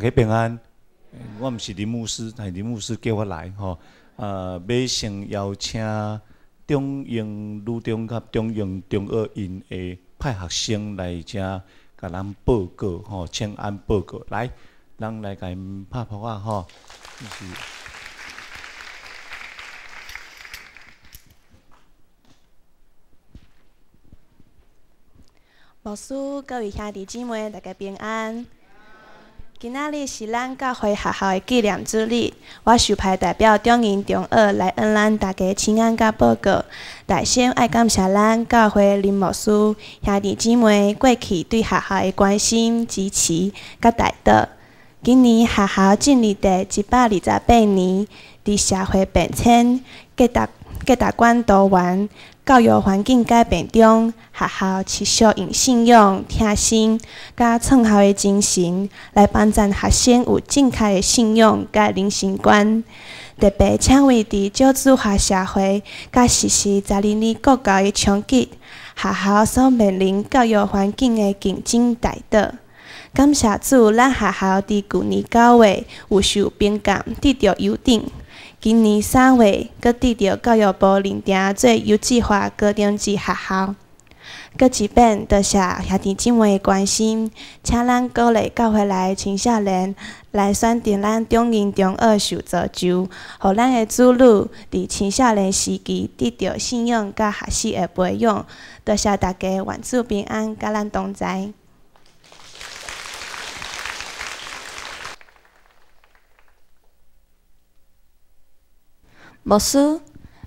大家平安，我唔是林牧师，但是林牧师叫我来吼。呃，马上邀请中英女中甲中英中学因的派学生来遮，甲咱报告吼，请安报告来，咱来甲因拍拍我吼。是老师，各位兄弟姐妹，大家平安。今仔日是咱教会学校的纪念日，我受派代表中英中学来向咱大家请安甲报告。首先，爱感谢咱教会林牧师兄弟姊妹过去对学校的关心支持甲带祷。今年学校进立第一百二十八年，伫社会变迁，各达各达关多元。教育环境改变中，学校持续用信用、贴心、甲创校的精神，来帮助学生有正确的信用甲人生观。特别请位伫少子化社会，甲实施十二年国教的冲击，学校所面临教育环境的竞争大到。感谢主，咱学校在去年九月有受评价得到优等。今年三月，阁得到教育部认定做优质化高中级学校。搁一摆，多谢兄弟姊妹的关心，请咱鼓励教会来青少年来选择咱中英中二、受造就，互咱的子女伫青少年时期得到信仰佮学习的培养。多谢大家，愿主平安佮咱同在。牧师，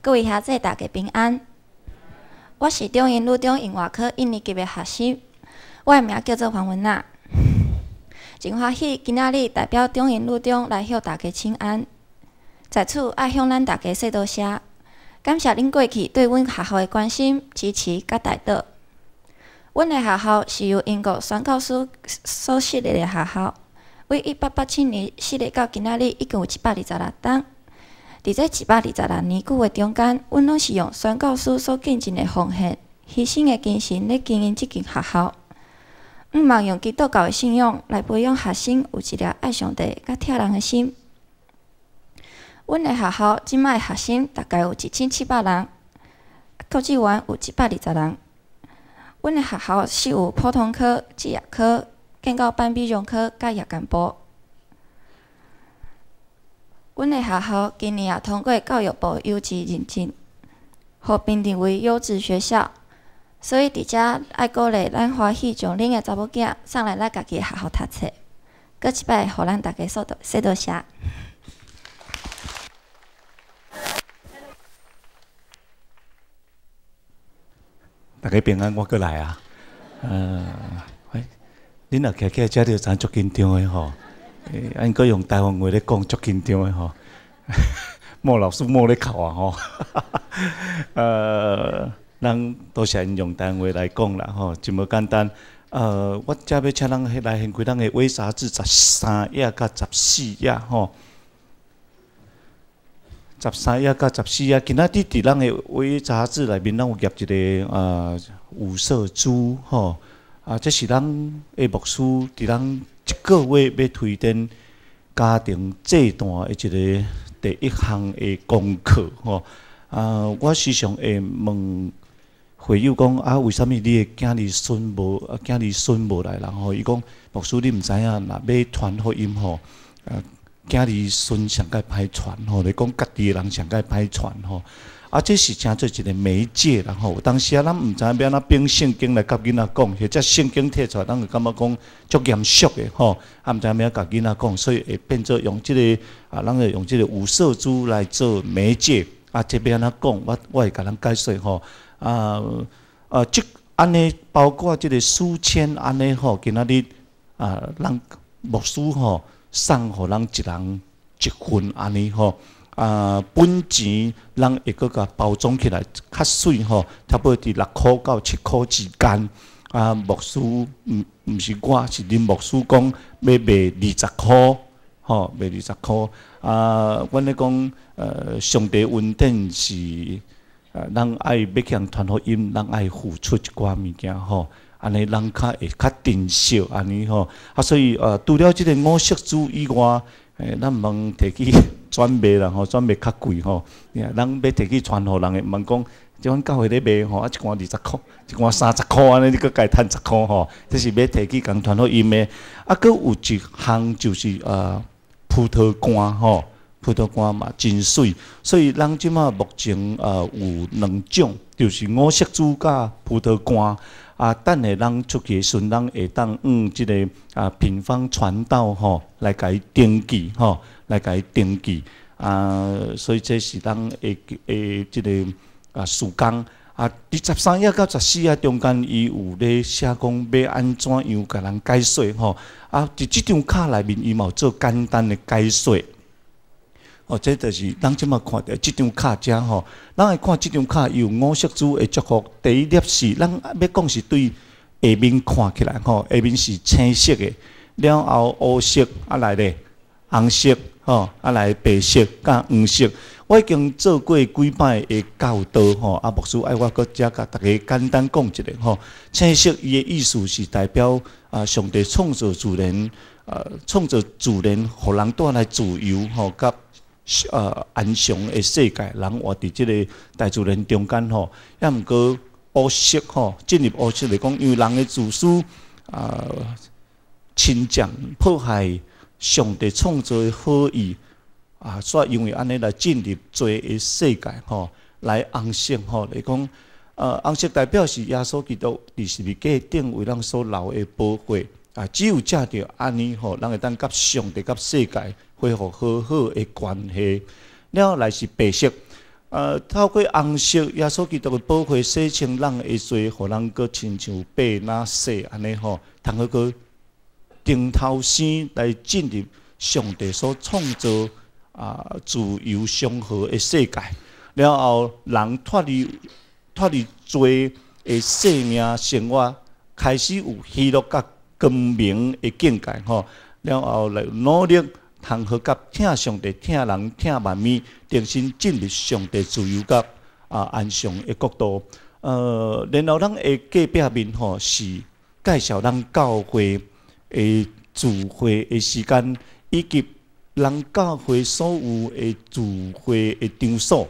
各位遐，弟，大家平安。我是中英女中英外科一年级的学习，我的名叫做黄文娜。真欢喜今仔日代表中英女中来向大家请安，在此爱向咱大家说多声，感谢恁过去对阮学校的关心、支持佮待待。阮的学校是由英国宣教师所设立的学校，为一八八七年设立到今仔日已经有七百二十六三。伫这一百二十六年久的中间，阮拢是用宣教师所见证的方式，牺牲的精神来经营这间学校。毋茫用基督教信仰来培养学生有一颗爱上帝、甲贴人的心。阮的学校今麦学生大概有一千七百人，国职员有一百二十人。阮的学校是有普通科、职业科、建教班、美容科、甲夜间部。阮的学校今年也通过教育部优质认证，互评定为优质学校，所以伫遮爱国的咱欢喜，从恁的查某囝送来咱家己学校读册，搁一摆，互咱大家说度，说度写。大家平安，我过来啊，嗯，喂，恁若客客，交着咱足紧张的吼。安可以用台湾话来讲足紧张诶吼，莫老师莫来哭啊，吼。那都是先用台湾话来讲啦，吼，真无简单。呃，我遮要请咱迄来现开咱的微杂志十三页甲十四页，吼。十三页甲十四页，今仔日伫咱的微杂志内面，咱有夹一个呃五色珠，吼。啊，这是咱的牧师伫咱。各位要推荐家庭这段一个第一项的功课吼，啊，我时常会问，会友讲啊，为虾米你的囝儿孙无囝儿孙无来？然后伊讲，牧叔你毋知影，若要传福音吼，啊，囝儿孙上该歹传吼，来讲家己的人上该歹传吼。啊，这是诚做一个媒介，然后当时啊，咱毋知影怎变圣经来甲囡仔讲，或者圣经摕出，来，咱就感觉讲足严肃的吼，啊毋知影安怎甲囡仔讲，所以会变做用即个啊，咱会用即个五色珠来做媒介，啊这边怎讲，我我会甲咱解释吼，啊呃，即安尼包括即个书签安尼吼，今仔日啊，人牧师吼，送互人一人一份安尼吼。啊、本钱咱会个甲包装起来较水吼，差不多伫六箍到七箍之间。啊，牧师，毋毋是我，是恁牧师讲要卖二十箍吼，卖二十箍啊，阮咧讲，呃，上帝稳定是，呃，咱爱要向传福音，咱爱付出一寡物件吼，安尼咱较会较珍惜安尼吼。啊，所以呃，除了即个五色珠以外，诶，咱毋通摕去转卖啦吼，转卖较贵吼。咱要摕去传互人诶，毋通讲即款到会咧卖吼，啊一罐二十箍，一罐三十箍安尼，你搁家趁十箍吼。这是要摕去共传互伊咩？啊，佫有一项就是呃葡萄干吼，葡萄干嘛真水。所以咱即满目前呃有两种，就是五色珠甲葡萄干。啊，等下咱出去，时，人会当嗯，即个啊，平方传道吼来甲伊登记吼，来甲伊登记啊，所以这是人会会即个啊，时间啊，二十三页到十四页中间，伊有咧写讲要安怎样甲人解说吼，啊，伫即张卡内面伊有做简单的解说。哦，这就是咱即满看到即张卡遮吼，咱来看即张卡，由五色珠的祝福。第一粒是咱要讲是对下面看起来吼，下面是青色的，了后乌色啊来咧，红色吼啊来白色甲黄色。我已经做过几摆的教导吼，啊，木师爱我，搁遮甲逐个简单讲一个吼。青色伊的意思是代表啊，上帝创造主人，呃，创造主人，互人带来自由吼，甲。呃安详的世界，人活伫即个大自然中间吼，咁毋过乌色吼进入乌色来讲，因为人的自私啊、侵占迫害上帝创造的好意啊，煞因为安尼来进入罪嘅世界吼，来安息吼来讲。呃，安色代表是耶稣基督，是神家顶为咱所留的宝血啊，只有食着安尼吼，人会当甲上帝甲世界。恢复好好的关系，了后来是白色，呃，透过红色，耶稣基督宝护洗情人的做，互人阁亲像白那色安尼吼，通去过定头先来进入上帝所创造啊自由祥和的世界，了后人脱离脱离罪的生命生活，开始有喜乐甲光明的境界吼，了后来努力。通好甲听上帝听人听万面，定新进入上帝自由甲啊安详的国度。呃，然后咱的隔壁面吼，是介绍咱教会的聚会的时间，以及咱教会所有的聚会的场所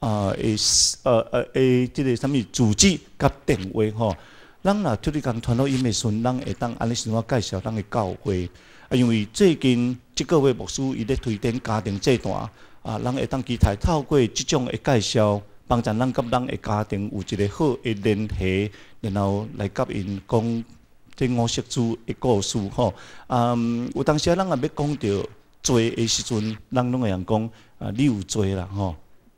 啊，诶，呃呃，诶，即个什物住址甲电话吼。咱若出去共传音因时阵，咱会当安尼顺我介绍咱诶教会。啊，因为最近即个月牧师伊咧推展家庭这段，啊，人会当期待透过即种的介绍，帮助咱甲咱的家庭有一个好诶联系，然后来甲因讲，即五色珠的故事吼。啊，有当时啊，咱啊要讲到做诶时阵，咱拢会用讲啊，你有做啦吼，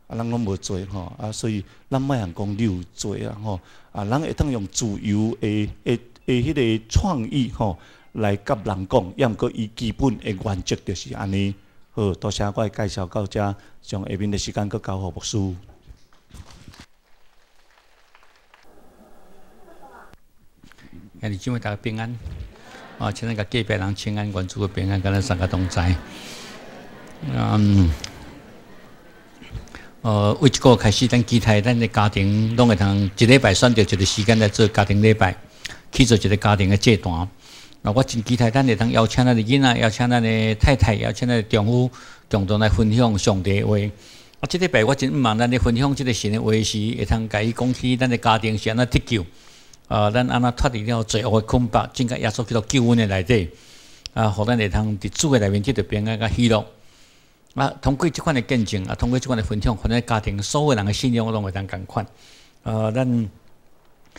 啊，咱拢无做吼，啊，所以咱莫通讲你有做啊吼，啊，咱会当用自由的、的、的迄个创意吼。来甲人讲犹毋过伊基本的原则著是安尼好多谢我介绍到遮将下面的时间阁交互牧师安尼就会家平安啊请爱的隔壁人亲安关注的平安甲咱三个同在嗯呃为即股开始咱期待咱的家庭拢会通一礼拜选择一个时间来做家庭礼拜去做一个家庭的接单那我真期待，咱会通邀请咱的囡仔，邀请咱的太太，邀请咱的丈夫，共同来分享上帝话。啊，这个礼拜我真毋望咱来分享即个神的话时，会通甲伊讲起咱的家庭是安怎得救。啊，咱安怎脱离了罪恶的空白，进个耶稣基督救恩的内底，啊，互咱会通伫主的内面，即着变啊较喜乐。啊，通过即款的见证，啊，通过即款的分享，可能家庭所有人的信仰我拢会通共款。呃，咱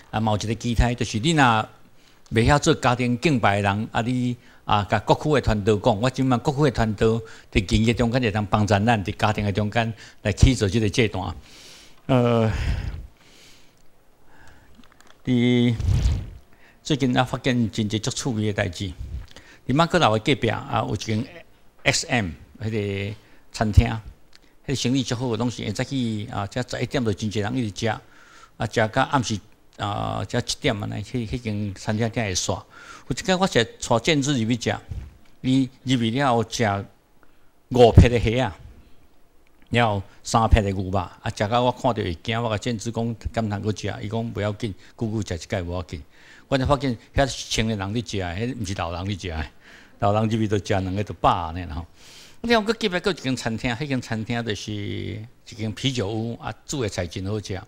啊，某一个期待就是你若。未晓做家庭敬拜人，啊你啊甲国区的团队讲，我即物国区的团队伫经济中间会当帮展览，伫家庭的中间来起做即个阶段。呃，伫最近啊发现真济足趣味的代志，你马哥老的隔壁啊有一间 X M 迄个餐厅，迄个生意足好，拢是会再去啊，才十一点就真济人一直食，啊食甲暗时。啊！在七点嘛，来去去间餐厅会煞。有一间，我是耍建职入去食。伊入去了食五片的虾啊，然后三片的牛肉。啊，食到我看到会惊。我甲兼职讲感叹，佮食伊讲不要紧，久久食一盖无要紧。我才发现遐青年人伫食，迄毋是老人伫食。老人入去都食两个都饱呢。尼。后，然后佫记起佫一间餐厅，迄间餐厅就是一间啤酒屋啊，煮的菜真好食。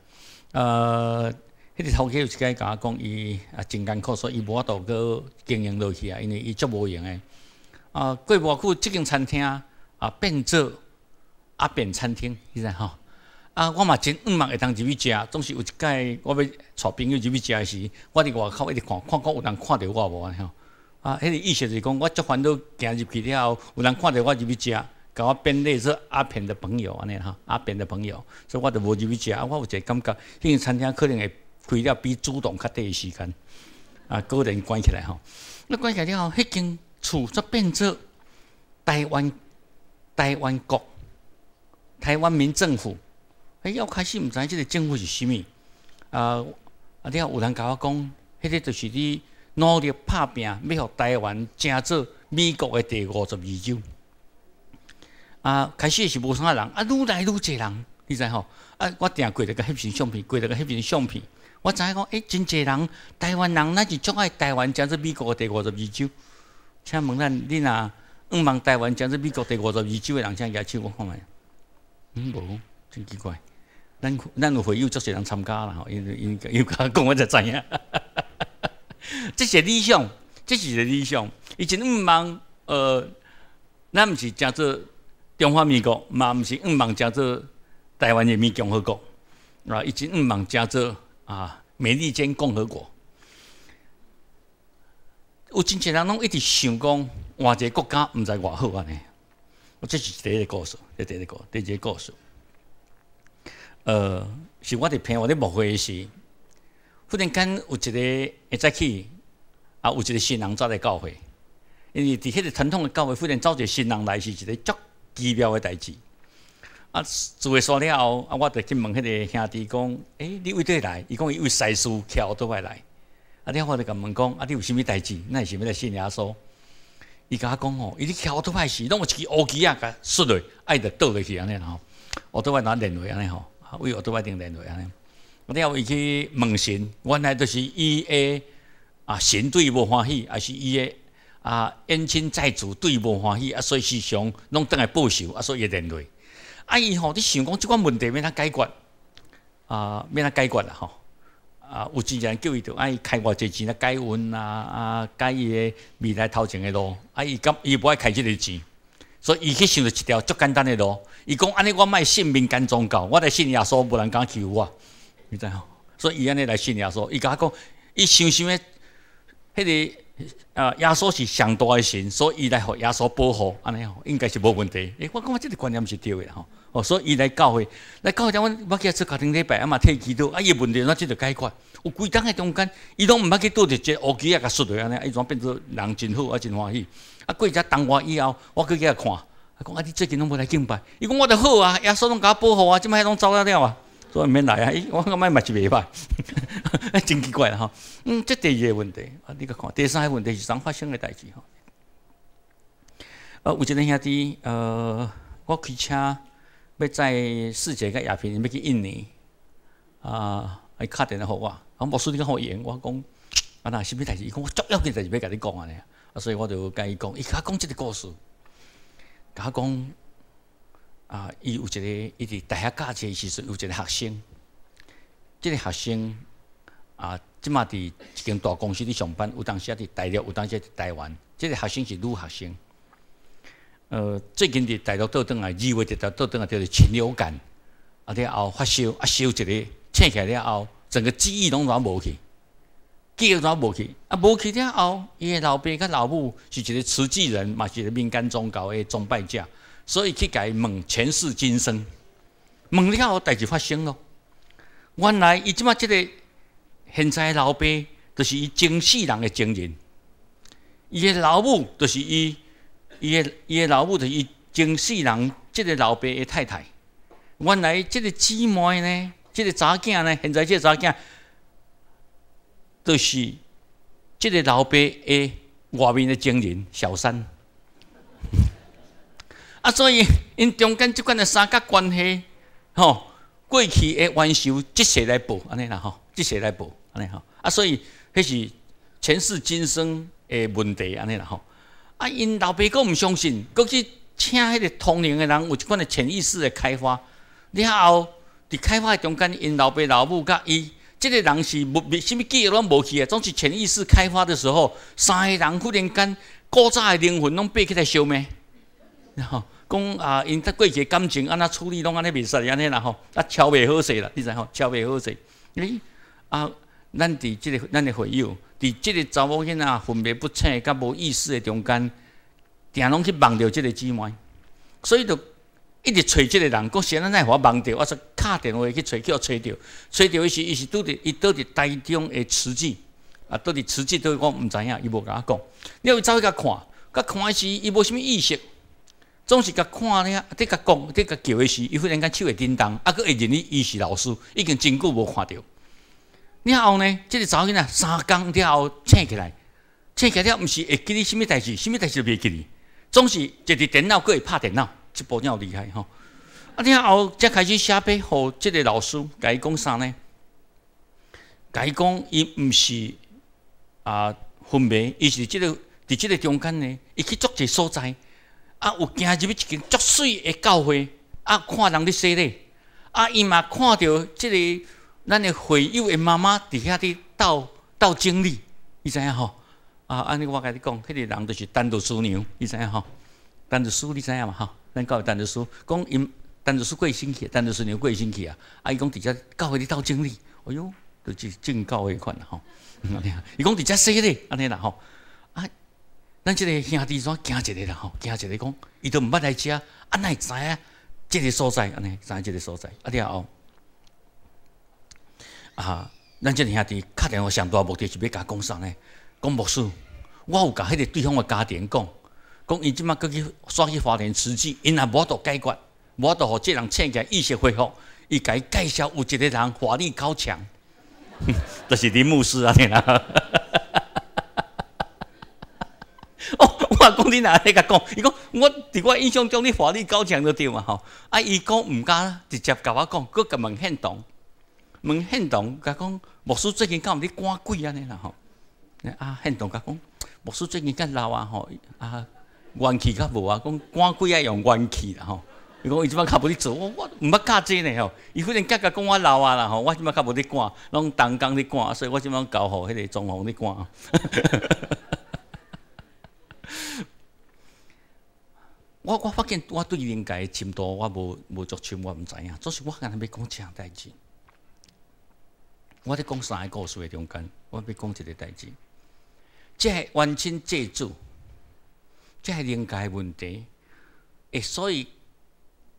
呃。迄个头家有一届甲我讲，伊啊真艰苦，所以伊无法度阁经营落去啊，因为伊足无用诶。啊，过无久，即间餐厅啊变做阿扁餐厅，你知吼。啊，我嘛真毋嘛会当入去食，总是有一届我要带朋友入去食时，我伫外口一直看，看看有人看着我无尼吼。啊，迄个意思就是讲，我足烦恼行入去了后，有人看着我入去食，甲我变作说阿扁的朋友安尼吼，阿扁的朋友，所以我就无入去食，啊，我有一个感觉，迄间餐厅可能会。开了比主动较短诶时间，啊，个人关起来吼，你关起来了，迄间厝则变做台湾台湾国，台湾民政府，哎，要开始毋知即个政府是啥物，啊，啊，你有人甲我讲，迄个就是你努力拍拼，要互台湾，争做美国诶第五十二州，啊，开始是无啥人，啊，愈来愈侪人，你知吼？啊，我定规个翕成相片，规个翕成相片。我知影讲，欸，真侪人台湾人，咱是足爱台湾，食咗美国的第五十二酒，请问咱恁啊，毋通台湾食咗美国第五十二酒的人，请举手我看觅。嗯，无，真奇怪，咱咱有回有足侪人参加啦，吼，因因甲讲，我则知影，即 是理想，即是个理想。以前毋通，呃，咱毋是食咗中华民国嘛，毋是毋通食咗台湾人民共和国，啊，吧？以前毋通食咗。啊，美利坚共和国，有真侪人拢一直想讲，换一个国家毋知外好安尼。我这是第一个故事，第一个故，第一个故事。呃，是我的片，伫无木会时，忽然间有一个会早起，啊，有一个新人走来教会，因为伫迄个传统的教会，忽然走一个新人来是一个足奇妙的代志。啊，厝会算了后，啊，我就去问迄个兄弟讲，诶，你为倒来？伊讲伊为西施倚倒来来。啊，然后我就甲问讲，啊，你有啥物代志？那是什来在信耶稣？伊甲我讲吼，伊伫敲倒来时，拢有一支乌机啊，甲出来，爱着倒落去安尼吼。我倒来拿连话安尼吼，啊，为我倒来定连话安尼。我了伊去问神，原来着是伊个啊神对无欢喜，还是伊个啊恩亲债主对无欢喜？啊，所以时常拢等来报仇，啊，所以伊连累。啊伊吼，你想讲即款问题要怎解决，啊要怎解决啦吼，啊有真侪人叫伊着，啊伊开偌侪钱来解运啊，啊解伊个未来头前的路，啊伊敢伊无爱开即个钱，所以伊去想着一条足简单嘅路，伊讲安尼我卖信民间宗教，我来信耶稣，无人敢欺负我，你知影？所以伊安尼来信耶稣，伊甲我讲，伊想想的，迄个。啊！耶稣是上大的神，所以来互耶稣保护，安尼哦，应该是无问题。哎，我感觉即个观念是对的吼。哦，所以来教会，来教会，我讲，我今日做家庭礼拜，啊嘛替祈祷，啊伊问题，咱即着解决。有规档的中间，伊拢毋捌去拄着一个乌机啊，甲缩落安尼，伊怎变做人真好啊，真欢喜。啊，过只冬瓜以后，我过去来看，讲啊，你最近拢无来敬拜，伊讲我著好啊，耶稣拢甲我保护啊，即摆拢走得了啊。所以免来啊！我感觉嘛是袂歹，真奇怪啦吼。嗯，这第二个问题，啊，你去看第三个问题是怎发生的代志吼。啊，有一个兄弟，呃，我开车要载四姐甲亚萍要去印尼，啊，伊敲电话互我，啊，我说你刚好闲，我讲，啊，那啥物代志？伊讲我足要嘅代志要甲你讲啊呢，啊，所以我就甲伊讲，伊甲我讲即个故事，甲我讲。啊，伊有一个，伊伫大学教书时阵，有一个学生，即个学生，啊，即满伫一间大公司伫上班，有当时啊伫大陆，有当时啊伫台湾，即个学生是女学生。呃，最近伫大陆倒转来，以为伫倒转来就是禽流感，啊，然后发烧，啊，烧一个，醒起来了后，整个记忆拢全无去，记忆全无去，啊，无去了后，伊老爸甲老母是一个慈济人，嘛是一个民间宗教诶崇拜者。所以去甲伊问前世今生，问了后代就发生了。原来伊即马即个现在老爸，就是伊前世人的情人。伊的老母，就是伊，伊的伊个老母，就是伊前世人即个老爸的太太。原来即个姊妹呢，即个查囝呢，现在即个查囝，就是即个老爸的外面的情人，小三。啊，所以因中间即款的三角关系，吼，过去的冤仇，即世来报安尼啦吼，即世来报安尼吼。啊，所以迄是前世今生的问题安尼啦吼。啊，因老爸佫毋相信，佫去请迄个通灵的人，有即款的潜意识的开发。了后，伫开发的中间，因老爸、老母甲伊即个人是无咩虾物记忆拢无去啊，总是潜意识开发的时候，三个人忽然间古早的灵魂拢爬起来烧灭，然后。讲啊，因得过个感情安怎处理，拢安尼袂使安尼啦吼，啊超袂好势啦，你知吼，超袂好势。哎啊，咱伫即个咱的会友伫即个查某囝仔分袂不清、较无意思的中间，定拢去望着即个姊妹，所以就一直找即个人，讲是安尼奈我望着，我说敲电话去找，去找，着，找着伊是伊是拄伫伊拄伫台中的辞职，啊，到底辞职都我毋知影，伊无甲我讲，你要走去甲看，甲看是伊无啥物意识，总是甲看咧，滴甲讲，滴甲叫的时，伊忽然间手会叮当，啊！佫会认你，伊是老师，已经真久无看着。了后呢，即、个查某囡仔三工了后醒起来，醒起来毋是会记你甚物代志，甚物代志都袂记哩。总是直直电脑佫会拍电脑，一部鸟厉害吼。啊，了后则开始写背，互即个老师甲伊讲啥呢？甲伊讲伊毋是啊，昏迷，伊是即个伫即个中间呢，伊去作一个所在。啊有行入去一间足水诶教会啊看人伫洗咧啊伊嘛看着即个咱诶会友因妈妈伫遐咧斗斗经理你知影吼啊安尼我甲你讲迄个人著是单独师娘你知影吼单独师你知影嘛吼咱教单独师讲因单独师过会生气单独师娘过星期啊啊伊讲伫遮教会你斗经理哎哟著是真教迄款吼你看 伊讲伫遮洗咧安尼啦吼咱即个兄弟，先惊一个啦吼，惊一个讲，伊都毋捌来遮，啊？安会知影即个所在安尼，知影即个所在？啊，了啊！啊，咱即个兄弟，确电话上大目的是要甲讲啥呢？讲牧师，我有甲迄个对方个家庭讲，讲伊即马过去煞去法庭辞职，因若无度解决，无度互即人请来，意识恢复，伊甲伊介绍有一个人法力高强，著 是伫牧师安尼啦。我讲你哪，尼甲讲，伊讲我伫我印象中你法律够强着对嘛吼，啊伊讲毋敢直接甲我讲，佮甲问献 e 问献 e 甲讲牧师最近敢有伫赶鬼安尼啦吼，啊献 e 甲讲牧师最近较老啊吼，啊怨气较无啊，讲赶鬼啊用怨气啦吼，伊讲伊即摆较无伫做，我我毋捌教这呢吼，伊忽然间甲讲我老啊啦吼，我即摆较无伫赶，拢东工伫赶，所以我即摆交互迄个装潢伫赶。我我发现我对灵界深度我无无足深，我毋知影。总是我硬要讲其项代志，我在讲三个故事中间，我咪讲一个代志。这系万千借助，这系灵界问题。诶，所以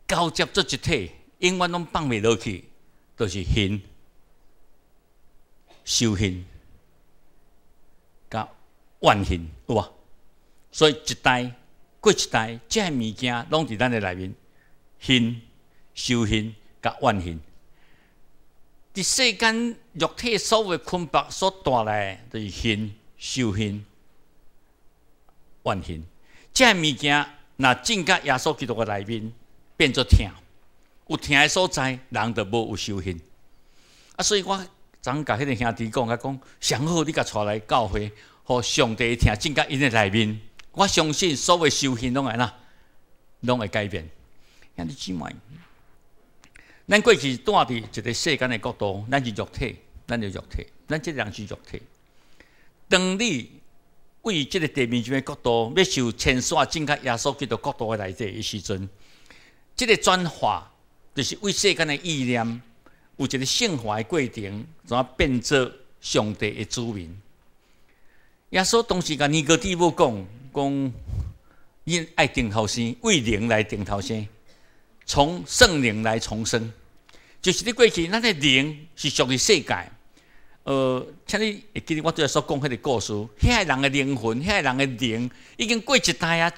交接做一体，永远拢放袂落去，都是恨、修恨、甲怨恨，有无？所以一代。过一代，即个物件，拢伫咱的内面，恨、修恨、甲怨恨。伫世间肉体所为捆绑所带来，就是恨、修恨、怨恨。即个物件，若进到耶稣基督的内面变作疼，有疼的所在，人就无有修恨。啊，所以我张甲迄个兄弟讲甲讲，上好你甲带来教会，互上帝听进到因的内面。我相信，所谓修行，拢会呐，拢会改变。兄弟姊妹，咱过去住伫一个世间的国度，咱是肉体，咱是肉体，咱这两是肉体。当你为即个地面上的国度，要受千山金刚、耶稣基督国度的来者时阵，这个转化，就是为世间的意念，有一个升华的过程，怎变作上帝的子民。耶稣当时噶，尼哥第一讲讲，因爱定头生，为灵来定头生，从圣灵来重生，就是你过去那个灵是属于世界，呃，请你记得我都要所讲那个故事，遐人的灵魂，遐人的灵已经过一代啊。